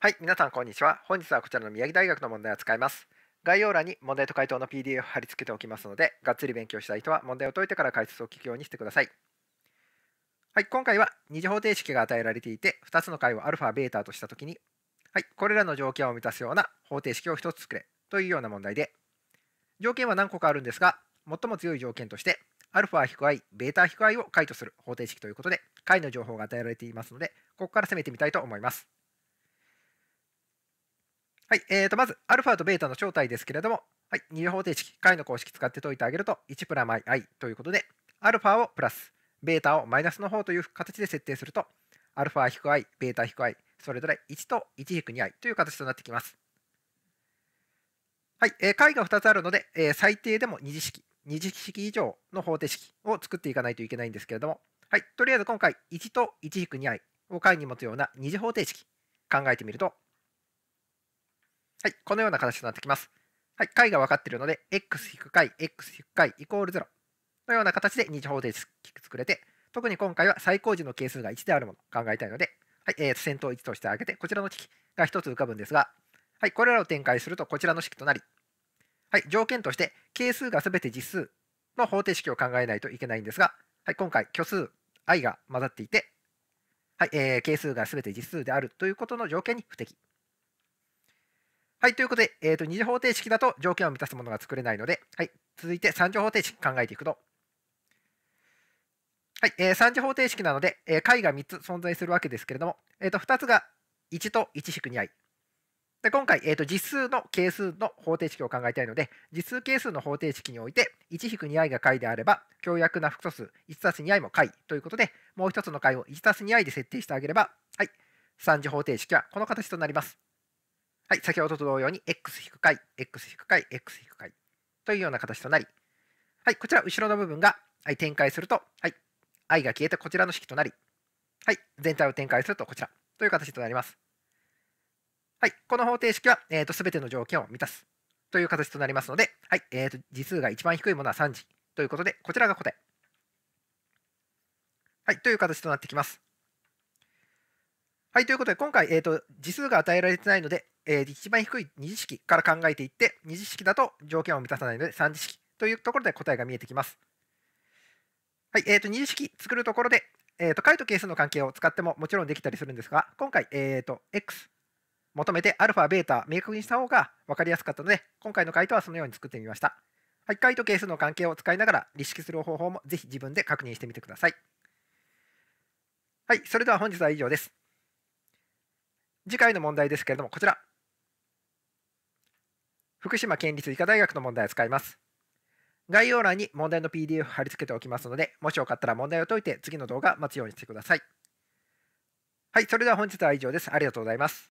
はい、皆さんこんにちは。本日はこちらの宮城大学の問題を使います。概要欄に問題と回答の PDF を貼り付けておきますので、がっつり勉強したい人は問題を解いてから解説を聞くようにしてください。はい、今回は2次方程式が与えられていて、2つの解を α、β としたときに、はい、これらの条件を満たすような方程式を1つ作れというような問題で、条件は何個かあるんですが、最も強い条件として、α-i、β-i を解とする方程式ということで、解の情報が与えられていますので、ここから攻めてみたいと思います。はい、えー、とまず、アルファとベータの正体ですけれども、はい、二次方程式、解の公式使って解いてあげると、1プラマイ i ということで、アルファをプラス、ベータをマイナスの方という形で設定すると、アルファ -i、ベータ -i、それぞれ1と 1-2i という形となってきます。はい、えー、解が2つあるので、えー、最低でも二次式、二次式以上の方程式を作っていかないといけないんですけれども、はい、とりあえず今回、1と 1-2i を解に持つような二次方程式考えてみると、はい、このような形となってきます。はい、解が分かっているので、x 引く解、x 引く解イコール0のような形で二次方程式作れて、特に今回は最高時の係数が1であるものを考えたいので、はい、えー、先頭1として挙げて、こちらの式が1つ浮かぶんですが、はい、これらを展開するとこちらの式となり、はい、条件として係数が全て実数の方程式を考えないといけないんですが、はい、今回虚数 i が混ざっていて、はいえー、係数が全て実数であるということの条件に不適。はい、ということで、えーと、2次方程式だと条件を満たすものが作れないので、はい、続いて3次方程式考えていくと、はいえー、3次方程式なので、えー、解が3つ存在するわけですけれども、えーと、2つが1と1 2i。で今回、えーと、実数の係数の方程式を考えたいので、実数係数の方程式において、1-2i が解であれば、強約な複素数 1+2i も解ということで、もう1つの解を 1+2i で設定してあげれば、はい、3次方程式はこの形となります。はい、先ほどと同様に x 引く解、x 引く解、x 引く解というような形となり、はい、こちら後ろの部分が、はい、展開すると、はい、i が消えてこちらの式となり、はい、全体を展開するとこちらという形となります。はい、この方程式は、えーと、全ての条件を満たすという形となりますので、はいえーと、次数が一番低いものは3次ということで、こちらが答え。はい、という形となってきます。はい、ということで、今回、えーと、と次数が与えられてないので、えー、一番低い二次式から考えていって、二次式だと条件を満たさないので三次式というところで答えが見えてきます。はい、えー、と二次式作るところで、えー、と解と係数の関係を使ってももちろんできたりするんですが、今回、えー、と x 求めて α、β 明確にした方が分かりやすかったので、今回の回答はそのように作ってみました。はい、解と係数の関係を使いながら、立式する方法もぜひ自分で確認してみてください。はい、それでは本日は以上です。次回の問題ですけれども、こちら。福島県立医科大学の問題を使います。概要欄に問題の PDF 貼り付けておきますので、もしよかったら問題を解いて次の動画待つようにしてください。はい、それでは本日は以上です。ありがとうございます。